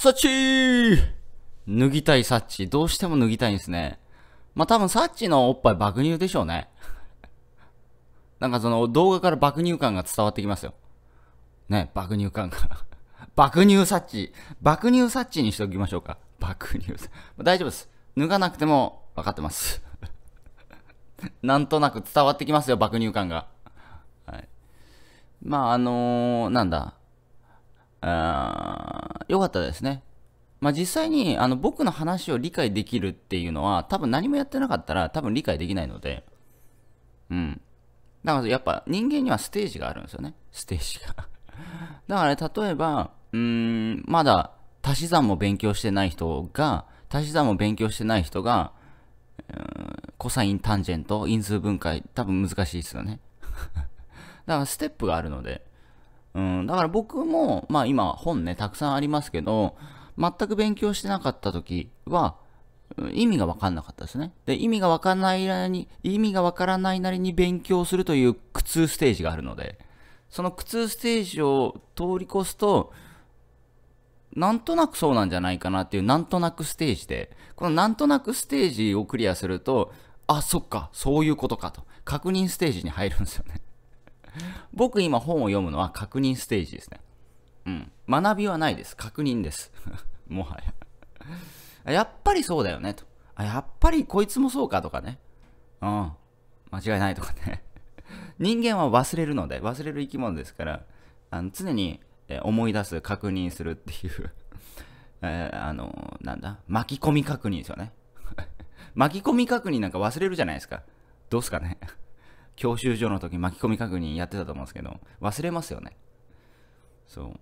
サッチー脱ぎたいサッチ。どうしても脱ぎたいんですね。まあ、多分サッチのおっぱい爆乳でしょうね。なんかその動画から爆乳感が伝わってきますよ。ね、爆乳感が 爆乳サッチ。爆乳サッチにしておきましょうか。爆乳。大丈夫です。脱がなくても分かってますなんとなく伝わってきますよ、爆乳感が。はい。まあ、あのー、なんだ。あーよかったですね。まあ、実際にあの僕の話を理解できるっていうのは多分何もやってなかったら多分理解できないので、うん。だからやっぱ人間にはステージがあるんですよね。ステージがだから、例えば、うーん、まだ足し算も勉強してない人が、足し算も勉強してない人が、コサイン、タンジェント、因数分解、多分難しいですよね。だからステップがあるので、うん、だから僕も、まあ今本ね、たくさんありますけど、全く勉強してなかった時は、意味が分かんなかったですね。で、意味が分かんないなりに、意味がわからないなりに勉強するという苦痛ステージがあるので、その苦痛ステージを通り越すと、なんとなくそうなんじゃないかなっていう、なんとなくステージで、このなんとなくステージをクリアすると、あ、そっか、そういうことかと、確認ステージに入るんですよね。僕今本を読むのは確認ステージですね。うん。学びはないです。確認です。もはや。やっぱりそうだよね、と。あ、やっぱりこいつもそうかとかね。うん。間違いないとかね。人間は忘れるので、忘れる生き物ですから、あの常に思い出す、確認するっていう えー、あの、なんだ、巻き込み確認ですよね。巻き込み確認なんか忘れるじゃないですか。どうすかね教習所の時巻き込み確認やってたと思うんですけど、忘れますよね。そう。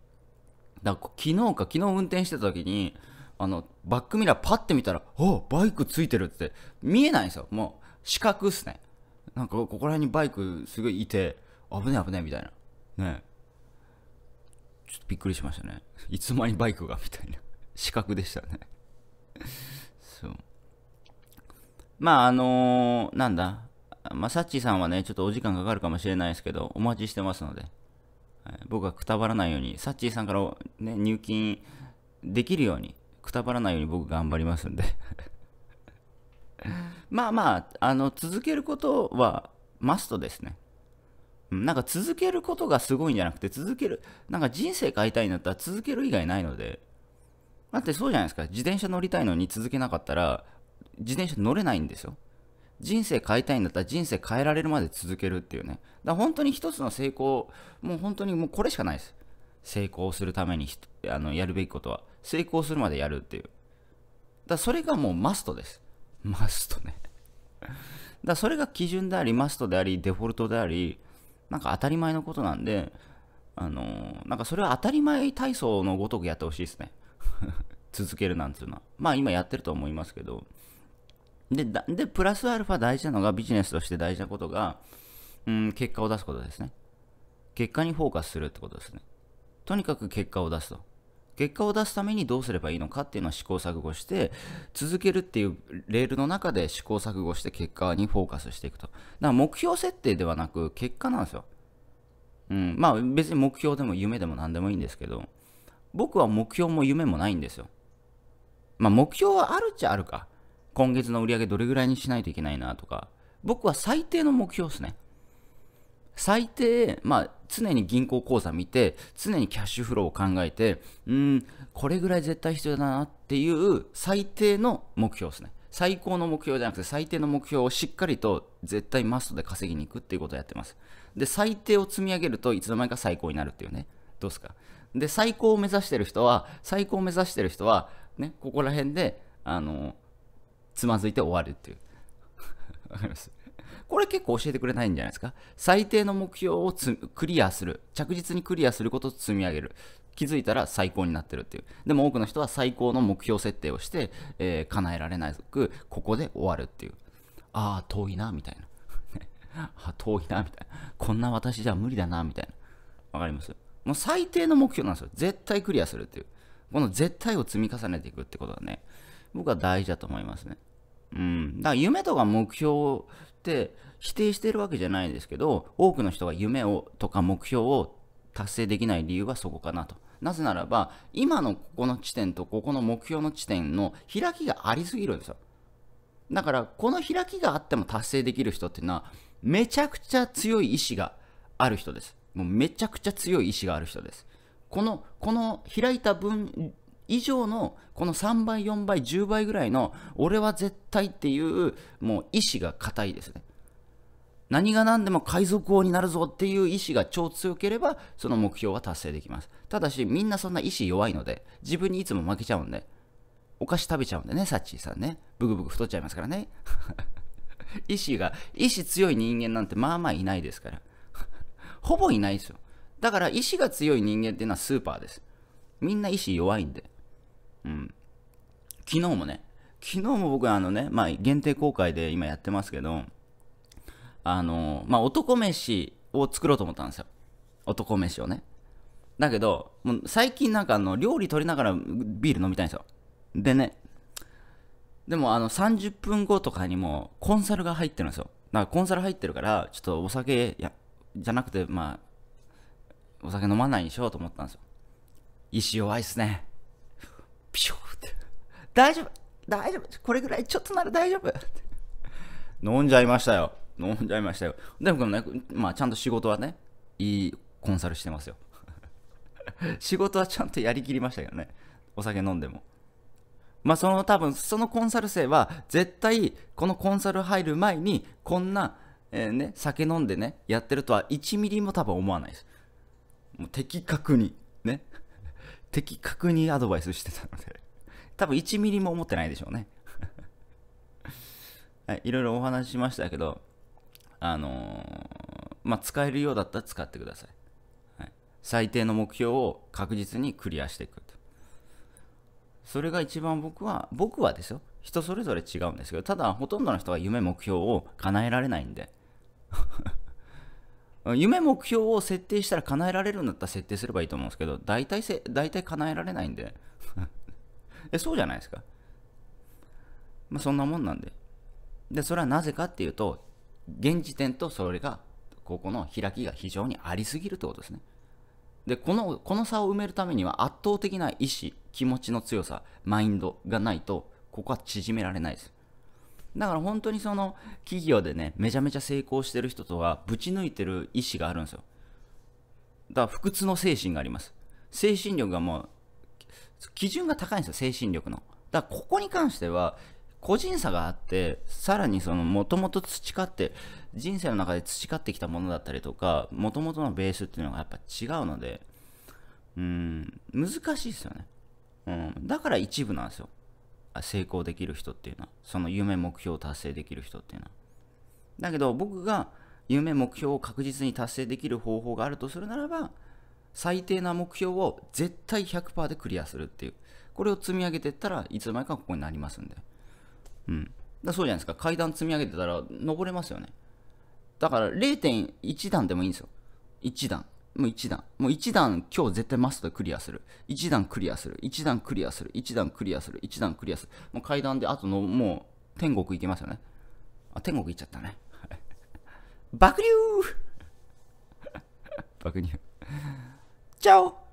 だから昨日か昨日運転してた時に、あの、バックミラーパッて見たら、おバイクついてるって見えないんですよ。もう、四角っすね。なんかここら辺にバイクすごいいて、危ねえ危ねえみたいな。ねちょっとびっくりしましたね。いつまにバイクがみたいな。四角でしたね。そう。まああのー、なんだ、まあ、サッチーさんはね、ちょっとお時間かかるかもしれないですけど、お待ちしてますので、僕がくたばらないように、サッチーさんから、ね、入金できるように、くたばらないように僕頑張りますんでまあまあ、あの、続けることはマストですね。なんか続けることがすごいんじゃなくて、続ける、なんか人生変えたいんだったら続ける以外ないので、だってそうじゃないですか、自転車乗りたいのに続けなかったら、自転車乗れないんですよ。人生変えたいんだったら人生変えられるまで続けるっていうね。だ本当に一つの成功、もう本当にもうこれしかないです。成功するためにあのやるべきことは、成功するまでやるっていう。だそれがもうマストです。マストねだそれが基準であり、マストであり、デフォルトであり、なんか当たり前のことなんで、あのー、なんかそれは当たり前体操のごとくやってほしいですね。続けるなんていうのは。まあ今やってると思いますけど。で、で、プラスアルファ大事なのが、ビジネスとして大事なことが、うん、結果を出すことですね。結果にフォーカスするってことですね。とにかく結果を出すと。結果を出すためにどうすればいいのかっていうのを試行錯誤して、続けるっていうレールの中で試行錯誤して結果にフォーカスしていくと。だから目標設定ではなく、結果なんですよ。うん、まあ別に目標でも夢でも何でもいいんですけど、僕は目標も夢もないんですよ。まあ目標はあるっちゃあるか。今月の売り上げどれぐらいにしないといけないなとか、僕は最低の目標ですね。最低、まあ、常に銀行口座見て、常にキャッシュフローを考えて、うん、これぐらい絶対必要だなっていう最低の目標ですね。最高の目標じゃなくて最低の目標をしっかりと絶対マストで稼ぎに行くっていうことをやってます。で、最低を積み上げるといつの間にか最高になるっていうね。どうすか。で、最高を目指してる人は、最高を目指してる人は、ね、ここら辺で、あの、つまずいて終わるっていう。わかりますこれ結構教えてくれないんじゃないですか最低の目標をクリアする。着実にクリアすることを積み上げる。気づいたら最高になってるっていう。でも多くの人は最高の目標設定をして、えー、叶えられなく、ここで終わるっていう。ああ、遠いな、みたいな。あ遠いな、みたいな。こんな私じゃ無理だな、みたいな。わかりますもう最低の目標なんですよ。絶対クリアするっていう。この絶対を積み重ねていくってことはね、僕は大事だと思いますね。うん、だから夢とか目標って否定してるわけじゃないですけど多くの人が夢をとか目標を達成できない理由はそこかなと。なぜならば今のここの地点とここの目標の地点の開きがありすぎるんですよ。だからこの開きがあっても達成できる人っていうのはめちゃくちゃ強い意志がある人です。もうめちゃくちゃ強い意志がある人です。この、この開いた分以上のこの3倍、4倍、10倍ぐらいの俺は絶対っていうもう意志が固いですね。何が何でも海賊王になるぞっていう意志が超強ければその目標は達成できます。ただしみんなそんな意志弱いので自分にいつも負けちゃうんでお菓子食べちゃうんでね、サッチーさんね。ブクブク太っちゃいますからね。意志が、意志強い人間なんてまあまあいないですから。ほぼいないですよ。だから意志が強い人間っていうのはスーパーです。みんな意志弱いんで。うん。昨日もね、昨日も僕あのね、まあ、限定公開で今やってますけど、あの、まあ、男飯を作ろうと思ったんですよ。男飯をね。だけど、もう最近なんかあの、料理取りながらビール飲みたいんですよ。でね、でもあの、30分後とかにもコンサルが入ってるんですよ。んかコンサル入ってるから、ちょっとお酒や、じゃなくて、まあ、お酒飲まないにしようと思ったんですよ。石弱いっすね。ピシーって。大丈夫大丈夫これぐらいちょっとなら大丈夫飲んじゃいましたよ。飲んじゃいましたよ。でもね、まあちゃんと仕事はね、いいコンサルしてますよ。仕事はちゃんとやりきりましたけどね。お酒飲んでも。まあその多分、そのコンサル生は絶対このコンサル入る前にこんな、えー、ね、酒飲んでね、やってるとは1ミリも多分思わないです。もう的確に。的確にアドバイスしてたので 多分1ミリも思ってないでしょうね はい、いろいろお話ししましたけど、あのー、まあ、使えるようだったら使ってください。はい、最低の目標を確実にクリアしていくと。それが一番僕は、僕はですよ。人それぞれ違うんですけど、ただほとんどの人は夢、目標を叶えられないんで、夢目標を設定したら叶えられるんだったら設定すればいいと思うんですけど、大体せ、大体叶えられないんで。え、そうじゃないですか。まあ、そんなもんなんで。で、それはなぜかっていうと、現時点とそれが、ここの開きが非常にありすぎるってことですね。で、この、この差を埋めるためには圧倒的な意志、気持ちの強さ、マインドがないと、ここは縮められないです。だから本当にその企業でね、めちゃめちゃ成功してる人とはぶち抜いてる意思があるんですよ。だから不屈の精神があります。精神力がもう、基準が高いんですよ、精神力の。だからここに関しては、個人差があって、さらにその、もともと培って、人生の中で培ってきたものだったりとか、もともとのベースっていうのがやっぱ違うので、うん、難しいですよね。うん、だから一部なんですよ。成功できる人っていうのはその夢目標を達成できる人っていうのはだけど僕が夢目標を確実に達成できる方法があるとするならば最低な目標を絶対100%でクリアするっていうこれを積み上げていったらいつの間にかここになりますんでうんだそうじゃないですか階段積み上げてたら登れますよねだから0.1段でもいいんですよ1段もう1段。もう1段、今日絶対マストでクリアする。1段クリアする。1段クリアする。1段クリアする。1段クリアする。もう階段で、あとの、もう、天国行けますよね。あ、天国行っちゃったね。爆流 爆竜。チャオ